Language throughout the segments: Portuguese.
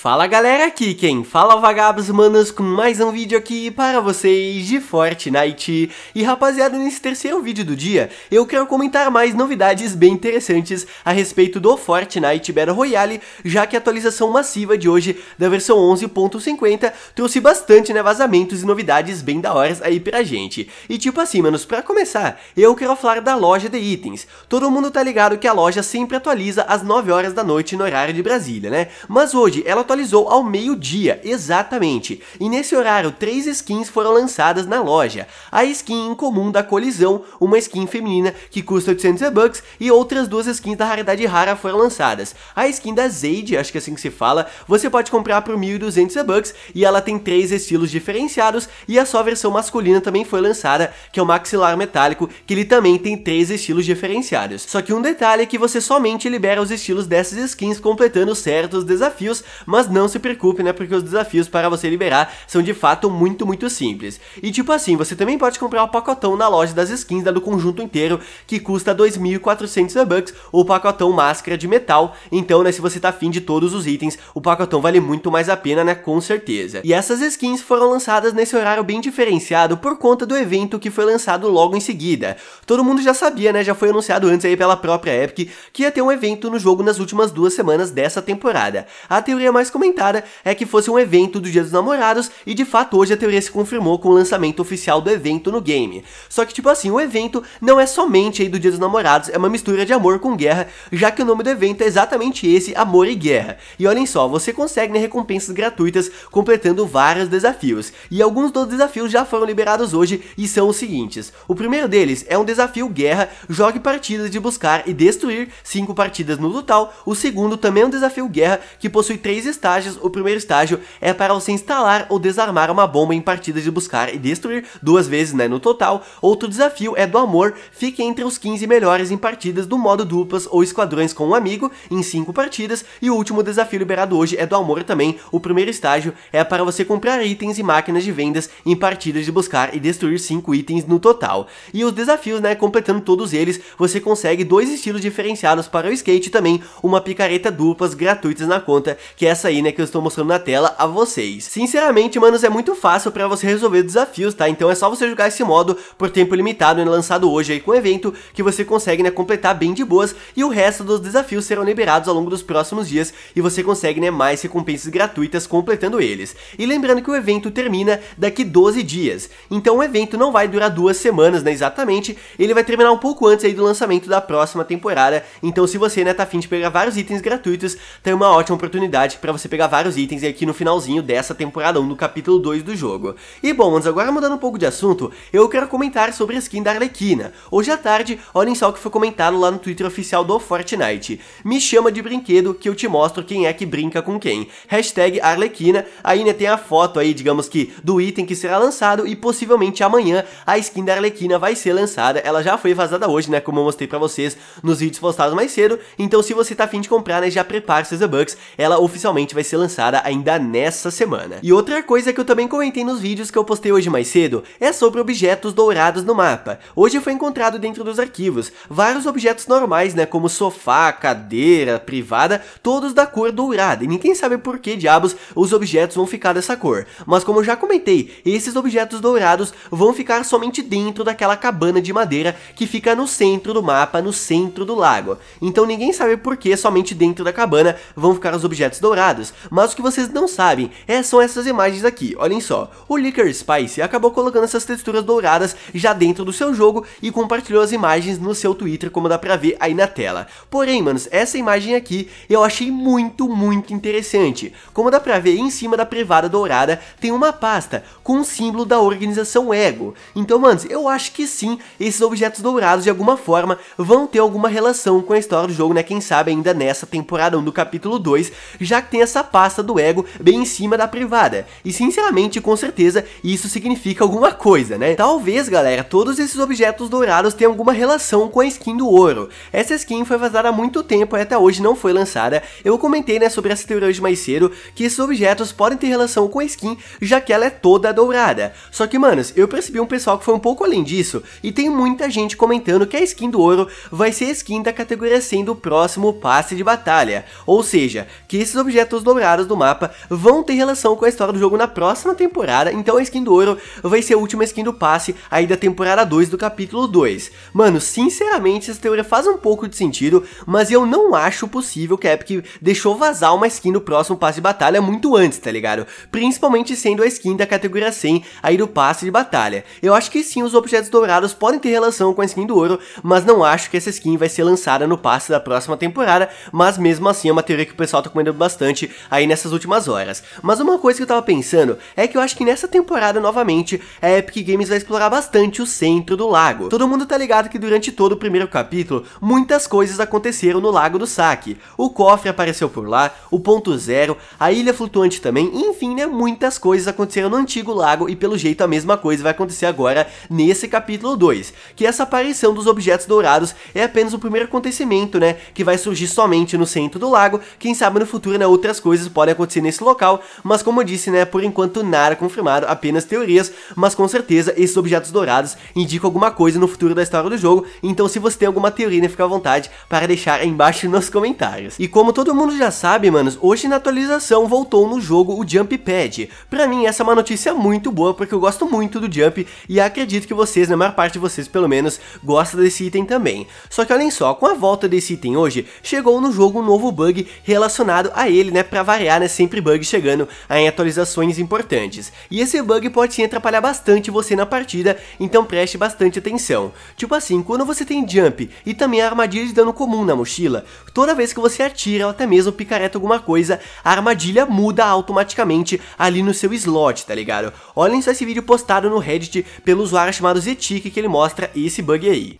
Fala galera, aqui quem fala é vagabos manos com mais um vídeo aqui para vocês de Fortnite. E rapaziada, nesse terceiro vídeo do dia, eu quero comentar mais novidades bem interessantes a respeito do Fortnite Battle Royale, já que a atualização massiva de hoje da versão 11.50 trouxe bastante né, vazamentos e novidades bem da hora aí pra gente. E tipo assim, manos, pra começar, eu quero falar da loja de itens. Todo mundo tá ligado que a loja sempre atualiza às 9 horas da noite no horário de Brasília, né? Mas hoje ela atualizou ao meio-dia, exatamente. E nesse horário, três skins foram lançadas na loja. A skin em comum da Colisão, uma skin feminina que custa 800 bucks, e outras duas skins da raridade rara foram lançadas. A skin da Zade, acho que é assim que se fala, você pode comprar por 1.200 bucks e ela tem três estilos diferenciados e a sua versão masculina também foi lançada, que é o maxilar metálico, que ele também tem três estilos diferenciados. Só que um detalhe é que você somente libera os estilos dessas skins completando certos desafios, mas mas não se preocupe, né? Porque os desafios para você liberar são de fato muito, muito simples. E tipo assim, você também pode comprar o pacotão na loja das skins da do conjunto inteiro, que custa 2.400 V-Bucks, o pacotão máscara de metal. Então, né, se você tá afim de todos os itens, o pacotão vale muito mais a pena, né? Com certeza. E essas skins foram lançadas nesse horário bem diferenciado por conta do evento que foi lançado logo em seguida. Todo mundo já sabia, né? Já foi anunciado antes aí pela própria Epic que ia ter um evento no jogo nas últimas duas semanas dessa temporada. A teoria mais mais comentada é que fosse um evento do Dia dos Namorados, e de fato hoje a teoria se confirmou com o lançamento oficial do evento no game. Só que, tipo assim, o evento não é somente aí do Dia dos Namorados, é uma mistura de amor com guerra, já que o nome do evento é exatamente esse, Amor e Guerra. E olhem só, você consegue né, recompensas gratuitas completando vários desafios, e alguns dos desafios já foram liberados hoje e são os seguintes. O primeiro deles é um desafio guerra, jogue partidas de buscar e destruir, 5 partidas no total. O segundo também é um desafio guerra que possui 3 estágios, o primeiro estágio é para você instalar ou desarmar uma bomba em partidas de buscar e destruir duas vezes né, no total. Outro desafio é do amor, fique entre os 15 melhores em partidas do modo duplas ou esquadrões com um amigo em 5 partidas. E o último desafio liberado hoje é do amor também. O primeiro estágio é para você comprar itens e máquinas de vendas em partidas de buscar e destruir 5 itens no total. E os desafios, né, completando todos eles, você consegue dois estilos diferenciados para o skate também, uma picareta duplas gratuitas na conta, que é essa aí, né, que eu estou mostrando na tela a vocês. Sinceramente, manos, é muito fácil pra você resolver desafios, tá? Então é só você jogar esse modo por tempo limitado, né, lançado hoje aí com o evento, que você consegue, né, completar bem de boas e o resto dos desafios serão liberados ao longo dos próximos dias e você consegue, né, mais recompensas gratuitas completando eles. E lembrando que o evento termina daqui 12 dias, então o evento não vai durar duas semanas, né, exatamente, ele vai terminar um pouco antes aí do lançamento da próxima temporada, então se você, né, tá afim de pegar vários itens gratuitos, tem uma ótima oportunidade para você pegar vários itens aqui no finalzinho dessa temporada 1 do capítulo 2 do jogo. E bom, mas agora mudando um pouco de assunto, eu quero comentar sobre a skin da Arlequina. Hoje à tarde, olhem só o que foi comentado lá no Twitter oficial do Fortnite. Me chama de brinquedo que eu te mostro quem é que brinca com quem. Hashtag Arlequina, aí né, tem a foto aí, digamos que, do item que será lançado e possivelmente amanhã a skin da Arlequina vai ser lançada. Ela já foi vazada hoje, né, como eu mostrei pra vocês nos vídeos postados mais cedo. Então se você tá afim de comprar, né, já prepare seus bucks. Ela oficialmente provavelmente vai ser lançada ainda nessa semana. E outra coisa que eu também comentei nos vídeos que eu postei hoje mais cedo é sobre objetos dourados no mapa. Hoje foi encontrado dentro dos arquivos vários objetos normais, né, como sofá, cadeira, privada, todos da cor dourada, e ninguém sabe por que diabos os objetos vão ficar dessa cor. Mas como eu já comentei, esses objetos dourados vão ficar somente dentro daquela cabana de madeira que fica no centro do mapa, no centro do lago. Então ninguém sabe por que somente dentro da cabana vão ficar os objetos dourados, mas o que vocês não sabem é, são essas imagens aqui, olhem só. O Liquor Spice acabou colocando essas texturas douradas já dentro do seu jogo e compartilhou as imagens no seu Twitter, como dá pra ver aí na tela. Porém, manos, essa imagem aqui eu achei muito, muito interessante. Como dá pra ver em cima da privada dourada, tem uma pasta com o símbolo da organização Ego. Então, manos, eu acho que sim, esses objetos dourados de alguma forma vão ter alguma relação com a história do jogo, né? Quem sabe ainda nessa temporada 1 do capítulo 2, já que tem tem essa pasta do ego bem em cima da privada. E sinceramente, com certeza, isso significa alguma coisa, né? Talvez, galera, todos esses objetos dourados tenham alguma relação com a skin do ouro. Essa skin foi vazada há muito tempo e até hoje não foi lançada. Eu comentei, né, sobre essa teoria hoje mais cedo, que esses objetos podem ter relação com a skin, já que ela é toda dourada. Só que, manos, eu percebi um pessoal que foi um pouco além disso, e tem muita gente comentando que a skin do ouro vai ser a skin da categoria sendo o próximo passe de batalha. Ou seja, que esses objetos objetos dourados do mapa vão ter relação com a história do jogo na próxima temporada, então a skin do ouro vai ser a última skin do passe aí da temporada 2 do capítulo 2. Mano, sinceramente essa teoria faz um pouco de sentido, mas eu não acho possível que a Epic deixou vazar uma skin do próximo passe de batalha muito antes, tá ligado? Principalmente sendo a skin da categoria 100 aí do passe de batalha. Eu acho que sim, os objetos dourados podem ter relação com a skin do ouro, mas não acho que essa skin vai ser lançada no passe da próxima temporada, mas mesmo assim é uma teoria que o pessoal tá comendo bastante bastante aí nessas últimas horas. Mas uma coisa que eu tava pensando é que eu acho que nessa temporada, novamente, a Epic Games vai explorar bastante o centro do lago. Todo mundo tá ligado que durante todo o primeiro capítulo, muitas coisas aconteceram no Lago do Saque. O cofre apareceu por lá, o ponto zero, a ilha flutuante também, enfim, né, muitas coisas aconteceram no antigo lago e pelo jeito a mesma coisa vai acontecer agora nesse capítulo 2, que essa aparição dos objetos dourados é apenas o primeiro acontecimento, né, que vai surgir somente no centro do lago, quem sabe no futuro, na né, outra outras coisas podem acontecer nesse local, mas como eu disse, né, por enquanto nada confirmado, apenas teorias, mas com certeza esses objetos dourados indicam alguma coisa no futuro da história do jogo, então se você tem alguma teoria, né, fica à vontade para deixar aí embaixo nos comentários. E como todo mundo já sabe, manos, hoje na atualização voltou no jogo o Jump Pad. Pra mim essa é uma notícia muito boa, porque eu gosto muito do Jump e acredito que vocês, na maior parte de vocês pelo menos, gosta desse item também. Só que olhem só, com a volta desse item hoje, chegou no jogo um novo bug relacionado a ele, né, né, para variar, né, sempre bug chegando em atualizações importantes. E esse bug pode sim atrapalhar bastante você na partida, então preste bastante atenção. Tipo assim, quando você tem jump e também a armadilha de dano comum na mochila, toda vez que você atira ou até mesmo picareta alguma coisa, a armadilha muda automaticamente ali no seu slot, tá ligado? Olhem só esse vídeo postado no Reddit pelo usuário chamado Zetik que ele mostra esse bug aí.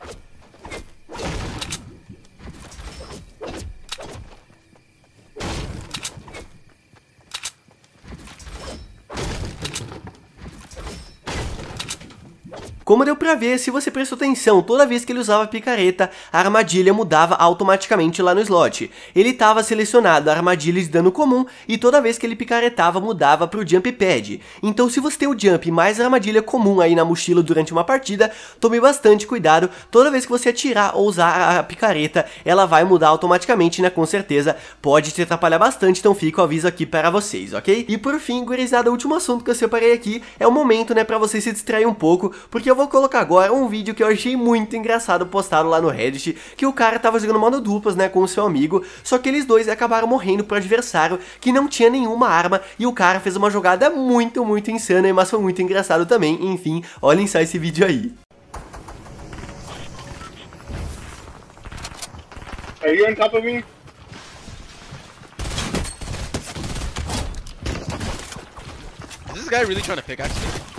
Como deu pra ver, se você prestou atenção, toda vez que ele usava a picareta, a armadilha mudava automaticamente lá no slot. Ele estava selecionado a armadilha de dano comum e toda vez que ele picaretava mudava pro jump pad. Então se você tem o jump mais a armadilha comum aí na mochila durante uma partida, tome bastante cuidado, toda vez que você atirar ou usar a picareta, ela vai mudar automaticamente, né, com certeza, pode te atrapalhar bastante, então fica o aviso aqui para vocês, ok? E por fim, gurizada, o último assunto que eu separei aqui é o momento, né, pra você se distrair um pouco, porque eu vou colocar agora um vídeo que eu achei muito engraçado postado lá no Reddit, que o cara tava jogando modo duplas, né, com o seu amigo, só que eles dois acabaram morrendo pro adversário, que não tinha nenhuma arma, e o cara fez uma jogada muito, muito insana, mas foi muito engraçado também, enfim, olhem só esse vídeo aí. Are you on top of me? Is this guy really trying to pickaxe me?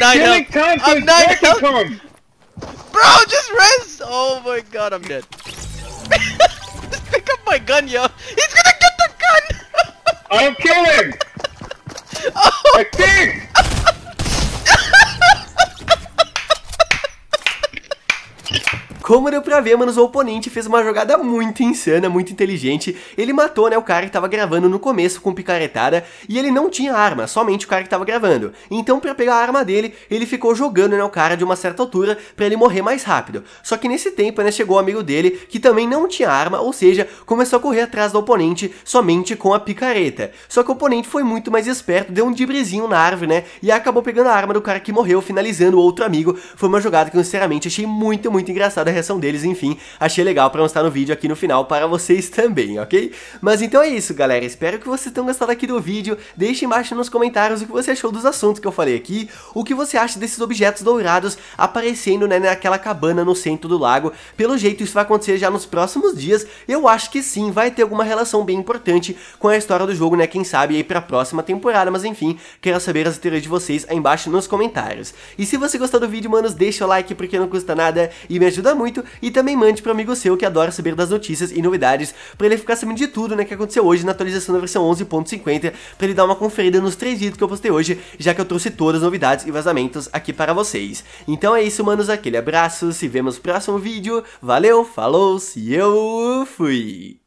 not killing I'm not help. Bro, just rest. Oh my god, I'm dead. just pick up my gun, yo. He's gonna get the gun. i am killing. oh. I think. Como deu pra ver, mano, o oponente fez uma jogada muito insana, muito inteligente. Ele matou, né, o cara que tava gravando no começo com picaretada e ele não tinha arma, somente o cara que tava gravando. Então, pra pegar a arma dele, ele ficou jogando, né, o cara de uma certa altura pra ele morrer mais rápido. Só que nesse tempo, né, chegou o um amigo dele que também não tinha arma, ou seja, começou a correr atrás do oponente somente com a picareta. Só que o oponente foi muito mais esperto, deu um dibrezinho na árvore, né, e acabou pegando a arma do cara que morreu, finalizando o outro amigo. Foi uma jogada que, eu, sinceramente, achei muito, muito engraçada reação deles, enfim, achei legal pra mostrar no vídeo aqui no final para vocês também, ok? Mas então é isso, galera, espero que vocês tenham gostado aqui do vídeo, deixe embaixo nos comentários o que você achou dos assuntos que eu falei aqui, o que você acha desses objetos dourados aparecendo, né, naquela cabana no centro do lago, pelo jeito isso vai acontecer já nos próximos dias, eu acho que sim, vai ter alguma relação bem importante com a história do jogo, né, quem sabe aí pra próxima temporada, mas enfim, quero saber as teorias de vocês aí embaixo nos comentários. E se você gostou do vídeo, manos, deixa o like porque não custa nada e me ajuda muito muito e também mande para um amigo seu que adora saber das notícias e novidades, para ele ficar sabendo de tudo, né, que aconteceu hoje na atualização da versão 11.50, para ele dar uma conferida nos três vídeos que eu postei hoje, já que eu trouxe todas as novidades e vazamentos aqui para vocês. Então é isso, manos, aquele abraço, se vemos no próximo vídeo, valeu, falou, se eu fui!